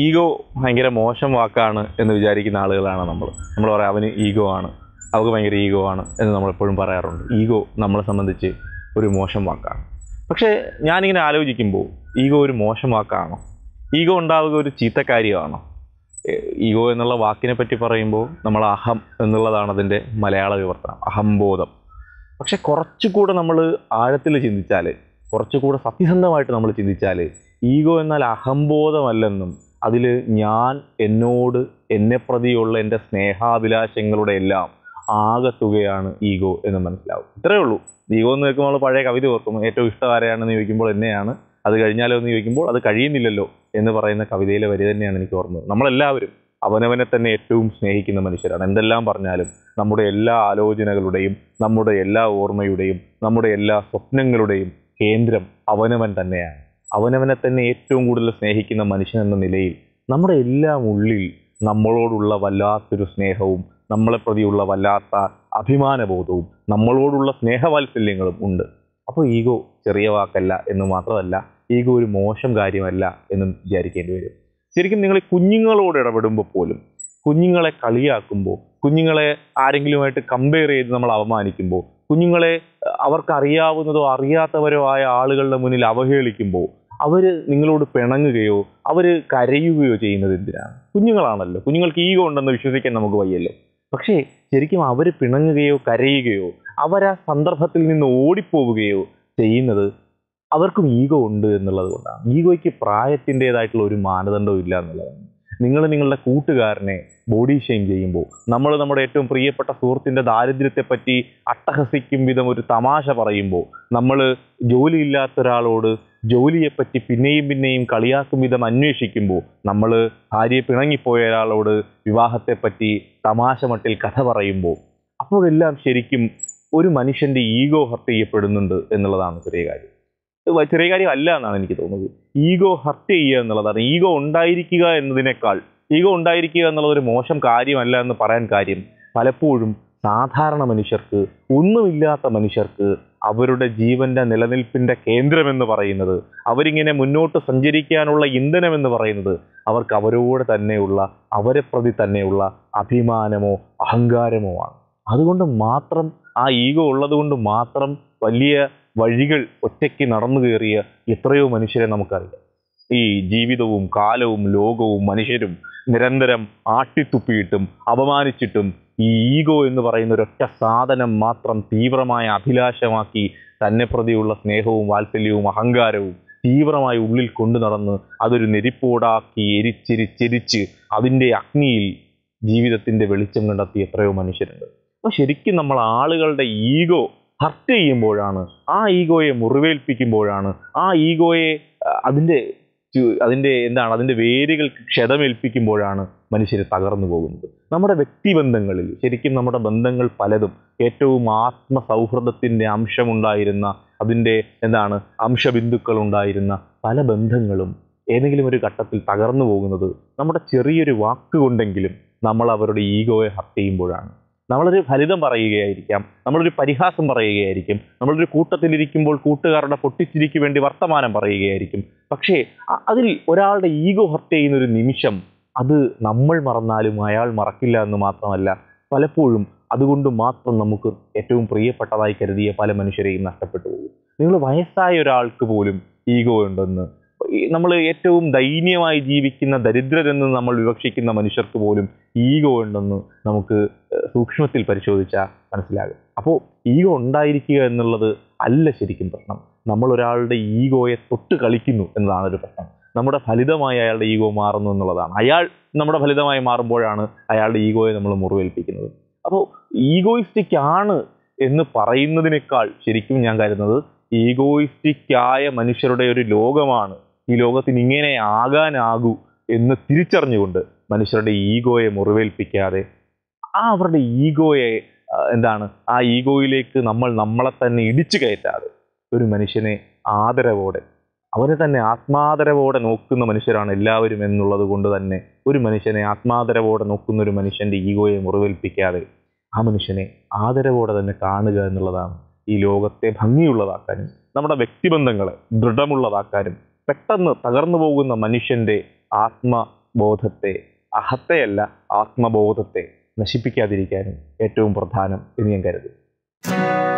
ego ഭയങ്കര മോശം വാക്കാണ് എന്ന് വിചാരിക്കുന്ന ആളുകളാണ് നമ്മൾ നമ്മൾ പറയാം അവന് ഈഗോ ആണ് അവൾക്ക് ഭയങ്കര ഈഗോ ആണ് എന്ന് നമ്മൾ എപ്പോഴും പറയാറുണ്ട് ഈഗോ നമ്മളെ സംബന്ധിച്ച് ഒരു മോശം വാക്കാണ് പക്ഷേ ഞാനിങ്ങനെ ആലോചിക്കുമ്പോൾ ഈഗോ ഒരു മോശം വാക്കാണോ ഈഗോ ഉണ്ടാവുക ഒരു ചീത്ത കാര്യമാണോ ഈഗോ എന്നുള്ള വാക്കിനെ പറ്റി പറയുമ്പോൾ നമ്മൾ അഹം എന്നുള്ളതാണ് അതിൻ്റെ മലയാള വിവർത്തനം അഹംബോധം പക്ഷെ കുറച്ചുകൂടെ നമ്മൾ ആഴത്തിൽ ചിന്തിച്ചാൽ കുറച്ചുകൂടെ സത്യസന്ധമായിട്ട് നമ്മൾ ചിന്തിച്ചാൽ ഈഗോ എന്നാൽ അഹംബോധമല്ലെന്നും അതിൽ ഞാൻ എന്നോട് എന്നെ പ്രതിയുള്ള എൻ്റെ സ്നേഹാഭിലാഷങ്ങളുടെ എല്ലാം ആകത്തുകയാണ് ഈഗോ എന്ന് മനസ്സിലാവും ഇത്രയേ ഉള്ളൂ ഈഗോ എന്ന് വെക്കുമ്പോൾ പഴയ കവിത ഓർക്കും ഏറ്റവും ഇഷ്ടകാരയാണെന്ന് ചോദിക്കുമ്പോൾ എന്നെയാണ് അത് കഴിഞ്ഞാലോ എന്ന് ചോദിക്കുമ്പോൾ അത് കഴിയുന്നില്ലല്ലോ എന്ന് പറയുന്ന കവിതയിലെ വരി തന്നെയാണ് എനിക്ക് ഓർമ്മ നമ്മളെല്ലാവരും അവനവനെ തന്നെ ഏറ്റവും സ്നേഹിക്കുന്ന മനുഷ്യരാണ് എന്തെല്ലാം പറഞ്ഞാലും നമ്മുടെ എല്ലാ ആലോചനകളുടെയും നമ്മുടെ എല്ലാ ഓർമ്മയുടെയും നമ്മുടെ എല്ലാ സ്വപ്നങ്ങളുടെയും കേന്ദ്രം അവനവൻ തന്നെയാണ് അവനവനെ തന്നെ ഏറ്റവും കൂടുതൽ സ്നേഹിക്കുന്ന മനുഷ്യൻ എന്ന നിലയിൽ നമ്മുടെ എല്ലാ ഉള്ളിൽ നമ്മളോടുള്ള വല്ലാത്തൊരു സ്നേഹവും നമ്മളെ പ്രതിയുള്ള വല്ലാത്ത അഭിമാനബോധവും നമ്മളോടുള്ള സ്നേഹവാത്സല്യങ്ങളും ഉണ്ട് അപ്പോൾ ഈഗോ ചെറിയ വാക്കല്ല എന്ന് മാത്രമല്ല ഈഗോ ഒരു മോശം കാര്യമല്ല എന്നും വിചാരിക്കേണ്ടി വരും ശരിക്കും നിങ്ങൾ ഈ കുഞ്ഞുങ്ങളോട് ഇടപെടുമ്പോൾ പോലും കുഞ്ഞുങ്ങളെ കളിയാക്കുമ്പോൾ കുഞ്ഞുങ്ങളെ ആരെങ്കിലുമായിട്ട് കമ്പയർ ചെയ്ത് നമ്മൾ അവമാനിക്കുമ്പോൾ കുഞ്ഞുങ്ങളെ അവർക്കറിയാവുന്നതോ അറിയാത്തവരോ ആയ ആളുകളുടെ മുന്നിൽ അവഹേളിക്കുമ്പോൾ അവർ നിങ്ങളോട് പിണങ്ങുകയോ അവർ കരയുകയോ ചെയ്യുന്നത് എന്തിനാണ് കുഞ്ഞുങ്ങളാണല്ലോ കുഞ്ഞുങ്ങൾക്ക് ഈഗോ ഉണ്ടെന്ന് വിശ്വസിക്കാൻ നമുക്ക് വയ്യല്ലോ പക്ഷേ ശരിക്കും അവർ പിണങ്ങുകയോ കരയുകയോ അവരാ സന്ദർഭത്തിൽ നിന്ന് ഓടിപ്പോവുകയോ ചെയ്യുന്നത് അവർക്കും ഈഗോ ഉണ്ട് എന്നുള്ളത് കൊണ്ടാണ് ഈഗോയ്ക്ക് പ്രായത്തിൻ്റെതായിട്ടുള്ള ഒരു മാനദണ്ഡവും ഇല്ല എന്നുള്ളതാണ് നിങ്ങൾ നിങ്ങളുടെ കൂട്ടുകാരനെ ബോഡി ഷെയിം ചെയ്യുമ്പോൾ നമ്മൾ നമ്മുടെ ഏറ്റവും പ്രിയപ്പെട്ട സുഹൃത്തിൻ്റെ ദാരിദ്ര്യത്തെപ്പറ്റി അട്ടഹസിക്കും വിധം ഒരു തമാശ പറയുമ്പോൾ നമ്മൾ ജോലിയില്ലാത്ത ഒരാളോട് ജോലിയെപ്പറ്റി പിന്നെയും പിന്നെയും കളിയാക്കും വിധം അന്വേഷിക്കുമ്പോൾ നമ്മൾ ഭാര്യയെ പിണങ്ങിപ്പോയ ഒരാളോട് വിവാഹത്തെപ്പറ്റി തമാശ മട്ടിൽ കഥ പറയുമ്പോൾ അപ്പോഴെല്ലാം ശരിക്കും ഒരു മനുഷ്യൻ്റെ ഈഗോ ഹർട്ട് ചെയ്യപ്പെടുന്നുണ്ട് എന്നുള്ളതാണ് ചെറിയ കാര്യം ചെറിയ കാര്യം അല്ല എന്നാണ് എനിക്ക് തോന്നുന്നത് ഈഗോ ഹർട്ട് ചെയ്യുക എന്നുള്ളതാണ് ഈഗോ ഉണ്ടായിരിക്കുക എന്നതിനേക്കാൾ ഈഗോ ഉണ്ടായിരിക്കുക എന്നുള്ളത് ഒരു മോശം കാര്യമല്ല എന്ന് പറയാൻ കാര്യം പലപ്പോഴും സാധാരണ മനുഷ്യർക്ക് ഒന്നുമില്ലാത്ത മനുഷ്യർക്ക് അവരുടെ ജീവന്റെ നിലനിൽപ്പിന്റെ കേന്ദ്രമെന്ന് പറയുന്നത് അവരിങ്ങനെ മുന്നോട്ട് സഞ്ചരിക്കാനുള്ള ഇന്ധനമെന്ന് പറയുന്നത് അവർക്ക് അവരോട് തന്നെയുള്ള അവരെ പ്രതി തന്നെയുള്ള അഭിമാനമോ അഹങ്കാരമോ ആണ് അതുകൊണ്ട് മാത്രം ആ ഈഗോ ഉള്ളതുകൊണ്ട് മാത്രം വലിയ വഴികൾ ഒറ്റയ്ക്ക് നടന്നു കയറിയ എത്രയോ മനുഷ്യരെ നമുക്കറിയാം ഈ ജീവിതവും കാലവും ലോകവും മനുഷ്യരും നിരന്തരം ആട്ടിത്തുപ്പിയിട്ടും അപമാനിച്ചിട്ടും ഈ ഈഗോ എന്ന് പറയുന്ന ഒരൊറ്റ സാധനം മാത്രം തീവ്രമായ അഭിലാഷമാക്കി തന്നെ പ്രതിയുള്ള സ്നേഹവും വാത്സല്യവും അഹങ്കാരവും തീവ്രമായി ഉള്ളിൽ കൊണ്ടു നടന്ന് അതൊരു നെരിപ്പോടാക്കി എരിച്ചെരിച്ചെരിച്ച് അതിൻ്റെ അഗ്നിയിൽ ജീവിതത്തിൻ്റെ വെളിച്ചം കണ്ടെത്തി എത്രയോ മനുഷ്യരുണ്ട് അപ്പോൾ ശരിക്കും നമ്മൾ ആളുകളുടെ ഈഗോ ഹർട്ട് ചെയ്യുമ്പോഴാണ് ആ ഈഗോയെ മുറിവേൽപ്പിക്കുമ്പോഴാണ് ആ ഈഗോയെ അതിൻ്റെ അതിൻ്റെ എന്താണ് അതിൻ്റെ വേരുകൾക്ക് ക്ഷതമേൽപ്പിക്കുമ്പോഴാണ് മനുഷ്യർ തകർന്നു പോകുന്നത് നമ്മുടെ വ്യക്തിബന്ധങ്ങളിൽ ശരിക്കും നമ്മുടെ ബന്ധങ്ങൾ പലതും ഏറ്റവും ആത്മസൗഹൃദത്തിൻ്റെ അംശമുണ്ടായിരുന്ന അതിൻ്റെ എന്താണ് അംശബിന്ദുക്കൾ ഉണ്ടായിരുന്ന പല ബന്ധങ്ങളും ഏതെങ്കിലും ഒരു ഘട്ടത്തിൽ തകർന്നു പോകുന്നത് നമ്മുടെ ചെറിയൊരു വാക്കുകൊണ്ടെങ്കിലും നമ്മൾ അവരുടെ ഈഗോയെ ഹർട്ട് ചെയ്യുമ്പോഴാണ് നമ്മളൊരു ഫലിതം പറയുകയായിരിക്കാം നമ്മളൊരു പരിഹാസം പറയുകയായിരിക്കും നമ്മളൊരു കൂട്ടത്തിലിരിക്കുമ്പോൾ കൂട്ടുകാരുടെ പൊട്ടിച്ചിരിക്കു വേണ്ടി വർത്തമാനം പറയുകയായിരിക്കും പക്ഷേ അതിൽ ഒരാളുടെ ഈഗോ ഹർട്ട് ചെയ്യുന്ന ഒരു നിമിഷം അത് നമ്മൾ മറന്നാലും അയാൾ മറക്കില്ല എന്ന് മാത്രമല്ല പലപ്പോഴും അതുകൊണ്ട് മാത്രം നമുക്ക് ഏറ്റവും പ്രിയപ്പെട്ടതായി കരുതിയ പല മനുഷ്യരെയും നഷ്ടപ്പെട്ടു പോകും നിങ്ങൾ വയസ്സായ ഒരാൾക്ക് പോലും ഈഗോ ഉണ്ടെന്ന് നമ്മൾ ഏറ്റവും ദൈന്യമായി ജീവിക്കുന്ന ദരിദ്രരെന്ന് നമ്മൾ വിവക്ഷിക്കുന്ന മനുഷ്യർക്ക് പോലും ഈഗോ ഉണ്ടെന്ന് നമുക്ക് സൂക്ഷ്മത്തിൽ പരിശോധിച്ചാൽ മനസ്സിലാകും അപ്പോൾ ഈഗോ ഉണ്ടായിരിക്കുക എന്നുള്ളത് അല്ല ശരിക്കും പ്രശ്നം നമ്മൾ ഒരാളുടെ ഈഗോയെ തൊട്ട് കളിക്കുന്നു എന്നതാണ് ഒരു പ്രശ്നം നമ്മുടെ ഫലിതമായി അയാളുടെ ഈഗോ മാറുന്നു എന്നുള്ളതാണ് അയാൾ നമ്മുടെ ഫലിതമായി മാറുമ്പോഴാണ് അയാളുടെ ഈഗോയെ നമ്മൾ മുറിവേൽപ്പിക്കുന്നത് അപ്പോൾ ഈഗോയിസ്റ്റിക് ആണ് എന്ന് പറയുന്നതിനേക്കാൾ ശരിക്കും ഞാൻ കരുതുന്നത് ഈഗോയിസ്റ്റിക് ആയ മനുഷ്യരുടെ ഒരു ലോകമാണ് ഈ ലോകത്തിന് ഇങ്ങനെ ആകാനാകൂ എന്ന് തിരിച്ചറിഞ്ഞുകൊണ്ട് മനുഷ്യരുടെ ഈഗോയെ മുറിവേൽപ്പിക്കാതെ ആ അവരുടെ ഈഗോയെ എന്താണ് ആ ഈഗോയിലേക്ക് നമ്മൾ നമ്മളെ തന്നെ ഇടിച്ചു കയറ്റാതെ ഒരു മനുഷ്യനെ ആദരവോടെ അവനെ തന്നെ ആത്മാദരവോടെ നോക്കുന്ന മനുഷ്യരാണ് എല്ലാവരും എന്നുള്ളത് കൊണ്ട് തന്നെ ഒരു മനുഷ്യനെ ആത്മാദരവോടെ നോക്കുന്ന ഒരു മനുഷ്യൻ്റെ ഈഗോയെ മുറിവേൽപ്പിക്കാതെ ആ മനുഷ്യനെ ആദരവോടെ തന്നെ കാണുക എന്നുള്ളതാണ് ഈ ലോകത്തെ ഭംഗിയുള്ളതാക്കാനും നമ്മുടെ വ്യക്തിബന്ധങ്ങളെ ദൃഢമുള്ളതാക്കാനും പെട്ടെന്ന് തകർന്നു പോകുന്ന മനുഷ്യൻ്റെ ആത്മബോധത്തെ അഹത്തെയല്ല ആത്മബോധത്തെ നശിപ്പിക്കാതിരിക്കാനും ഏറ്റവും പ്രധാനം എന്ന് ഞാൻ കരുതുന്നു